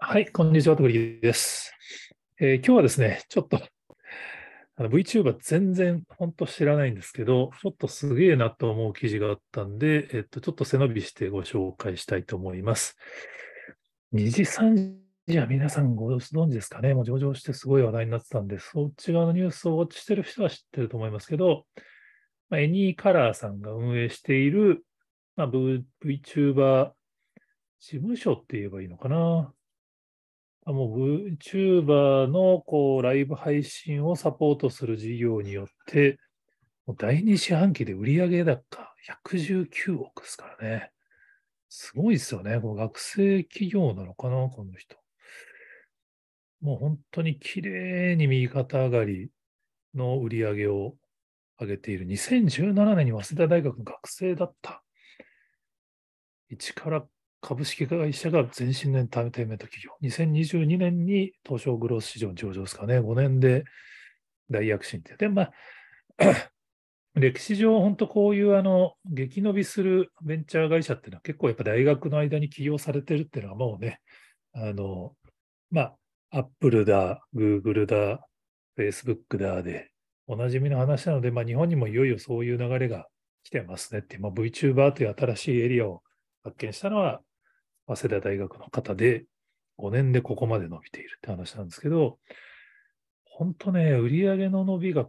はい、こんにちは、徳力です、えー、今日はですね、ちょっとあの VTuber 全然本当知らないんですけど、ちょっとすげえなと思う記事があったんで、えっと、ちょっと背伸びしてご紹介したいと思います。2時、3時は皆さんご存知ですかね、もう上場してすごい話題になってたんで、そっち側のニュースをウォッチしてる人は知ってると思いますけど、まあ、エニーカラーさんが運営している、まあ、VTuber 事務所って言えばいいのかな。もう VTuber のこうライブ配信をサポートする事業によって、もう第2四半期で売上高119億ですからね。すごいですよね。こ学生企業なのかな、この人。もう本当に綺麗に右肩上がりの売り上げを上げている。2017年に早稲田大学の学生だった。一から株式会社が全身のエンターテインメント企業。2022年に東証グロース市場に上場ですかね。5年で大躍進って。で、まあ、歴史上、本当こういうあの、激伸びするベンチャー会社っていうのは結構やっぱ大学の間に起業されてるっていうのはもうね、あの、まあ、アップルだ、グーグルだ、フェイスブックだで、おなじみの話なので、まあ、日本にもいよいよそういう流れが来てますねって、まあ、VTuber という新しいエリアを発見したのは、早稲田大学の方で、5年でここまで伸びているって話なんですけど、本当ね、売上の伸びが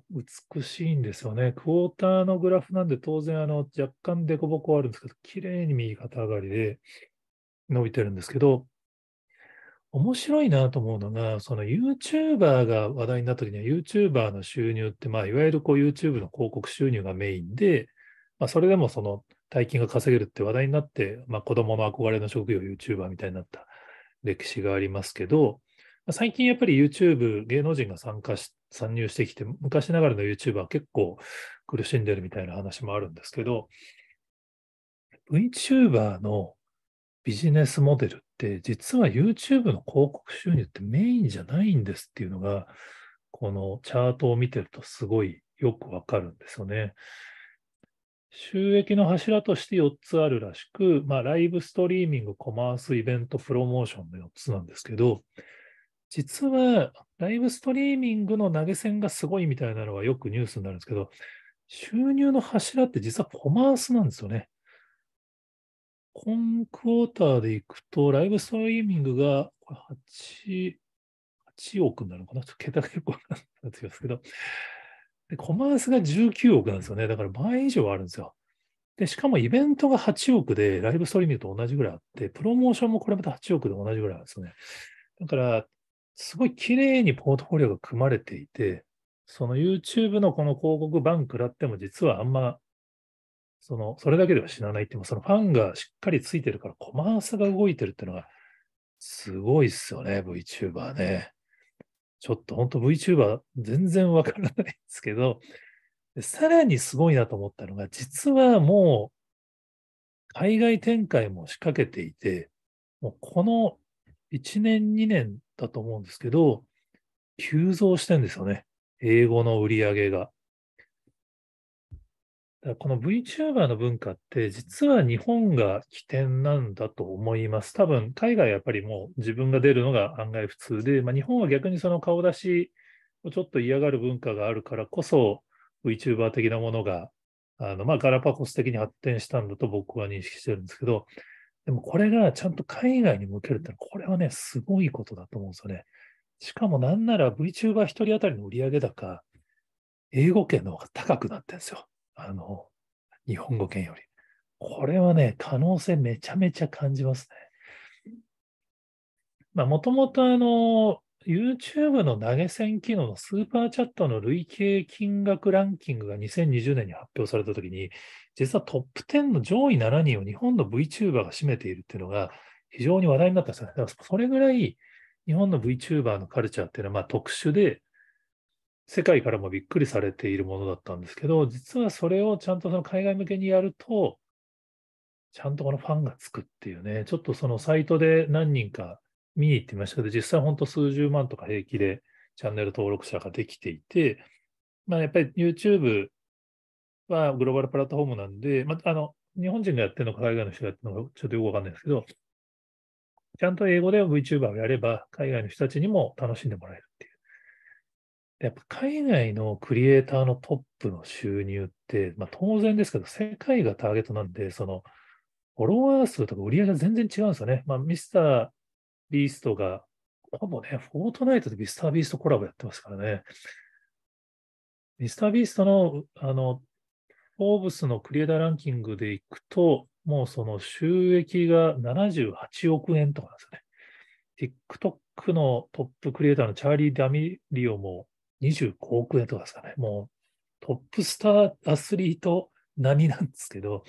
美しいんですよね。クォーターのグラフなんで、当然、あの、若干凸凹あるんですけど、綺麗に右肩上がりで伸びてるんですけど、面白いなと思うのが、その YouTuber が話題になった時には、YouTuber の収入って、まあ、いわゆるこう YouTube の広告収入がメインで、まあ、それでもその大金が稼げるって話題になって、まあ、子供の憧れの職業 YouTuber みたいになった歴史がありますけど、まあ、最近やっぱり YouTube 芸能人が参加し参入してきて昔ながらの YouTuber 結構苦しんでるみたいな話もあるんですけど VTuber のビジネスモデルって実は YouTube の広告収入ってメインじゃないんですっていうのがこのチャートを見てるとすごいよくわかるんですよね。収益の柱として4つあるらしく、まあ、ライブストリーミング、コマース、イベント、プロモーションの4つなんですけど、実はライブストリーミングの投げ銭がすごいみたいなのはよくニュースになるんですけど、収入の柱って実はコマースなんですよね。今クォーターでいくと、ライブストリーミングが8、8億になるのかなちょっと桁が結構な ってますけど、で、コマースが19億なんですよね。だから倍以上あるんですよ。で、しかもイベントが8億で、ライブストリーミングと同じぐらいあって、プロモーションもこれまた8億で同じぐらいあるんですよね。だから、すごい綺麗にポートフォリオが組まれていて、その YouTube のこの広告版食らっても実はあんま、その、それだけでは死なないってそのファンがしっかりついてるからコマースが動いてるっていうのが、すごいっすよね、VTuber ね。ちょっと本当 VTuber 全然わからないんですけど、さらにすごいなと思ったのが、実はもう海外展開も仕掛けていて、もうこの1年、2年だと思うんですけど、急増してんですよね。英語の売り上げが。だこの VTuber の文化って実は日本が起点なんだと思います。多分海外はやっぱりもう自分が出るのが案外普通で、まあ、日本は逆にその顔出しをちょっと嫌がる文化があるからこそ VTuber 的なものがあの、まあ、ガラパコス的に発展したんだと僕は認識してるんですけど、でもこれがちゃんと海外に向けるってのは、これはね、すごいことだと思うんですよね。しかもなんなら VTuber 一人当たりの売上高、英語圏の方が高くなってるんですよ。あの、日本語圏より。これはね、可能性めちゃめちゃ感じますね。まあ、もともとあの、YouTube の投げ銭機能のスーパーチャットの累計金額ランキングが2020年に発表されたときに、実はトップ10の上位7人を日本の VTuber が占めているっていうのが非常に話題になったんですよね。だからそれぐらい日本の VTuber のカルチャーっていうのはま特殊で、世界からもびっくりされているものだったんですけど、実はそれをちゃんとその海外向けにやると、ちゃんとこのファンがつくっていうね、ちょっとそのサイトで何人か見に行ってみましたけど、実際本当数十万とか平気でチャンネル登録者ができていて、まあ、やっぱり YouTube はグローバルプラットフォームなんで、まあ、あの日本人がやってるのか海外の人がやってるのかちょっとよくわかんないですけど、ちゃんと英語で VTuber をやれば海外の人たちにも楽しんでもらえる。やっぱ海外のクリエイターのトップの収入って、まあ、当然ですけど、世界がターゲットなんで、そのフォロワー数とか売り上げが全然違うんですよね。まあ、ミスター・ビーストが、ほぼね、フォートナイトでミスター・ビーストコラボやってますからね。ミスター・ビーストの、あの、フォーブスのクリエイターランキングでいくと、もうその収益が78億円とかなんですよね。TikTok のトップクリエイターのチャーリー・ダミリオも25億円とかですかね。もうトップスターアスリート並みなんですけど、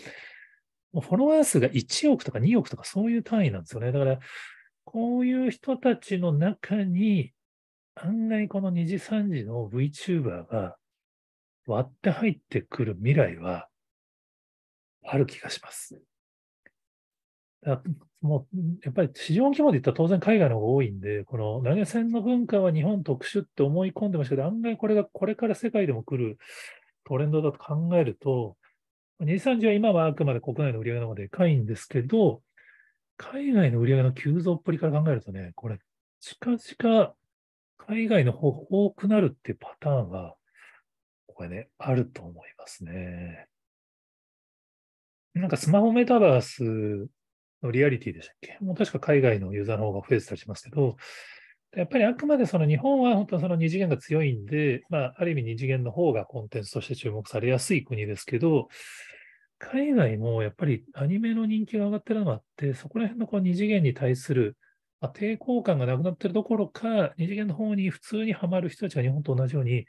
もうフォロワー数が1億とか2億とかそういう単位なんですよね。だから、こういう人たちの中に、案外この2時3時の VTuber が割って入ってくる未来はある気がします。もうやっぱり市場規模で言ったら当然海外の方が多いんで、この投げ銭の文化は日本特殊って思い込んでましたけど、案外これがこれから世界でも来るトレンドだと考えると、230は今はあくまで国内の売り上げの方がでかいんですけど、海外の売り上げの急増っぷりから考えるとね、これ、近々海外の方が多くなるっていうパターンは、これね、あると思いますね。なんかスマホメタバースのリアリティでしたっけもう確か海外のユーザーの方が増えてたりしますけど、やっぱりあくまでその日本は本当その二次元が強いんで、まあ、ある意味二次元の方がコンテンツとして注目されやすい国ですけど、海外もやっぱりアニメの人気が上がってるのもあって、そこら辺のこう二次元に対する、ま抵抗感がなくなってるどころか、二次元の方に普通にはまる人たちが日本と同じように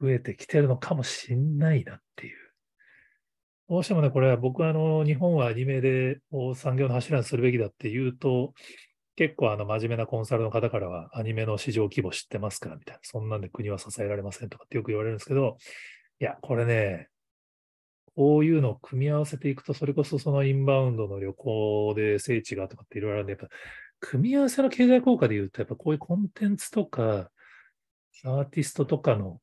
増えてきてるのかもしんないなっていう。どうしてもね、これは僕はあの日本はアニメで産業の柱にするべきだっていうと、結構あの真面目なコンサルの方からは、アニメの市場規模知ってますからみたいな、そんなんで国は支えられませんとかってよく言われるんですけど、いや、これね、こういうのを組み合わせていくと、それこそそのインバウンドの旅行で聖地がとかっていろいろあるんで、やっぱ組み合わせの経済効果で言うと、やっぱこういうコンテンツとか、アーティストとかの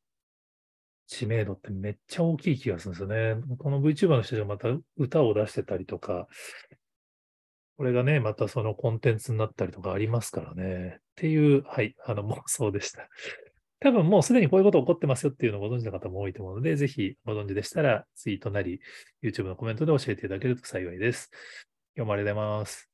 知名度ってめっちゃ大きい気がするんですよね。この VTuber の人ゃまた歌を出してたりとか、これがね、またそのコンテンツになったりとかありますからね。っていう、はい、あの妄想でした。多分もうすでにこういうこと起こってますよっていうのをご存知の方も多いと思うので、ぜひご存知でしたらツイートなり YouTube のコメントで教えていただけると幸いです。今日もありがとうございます。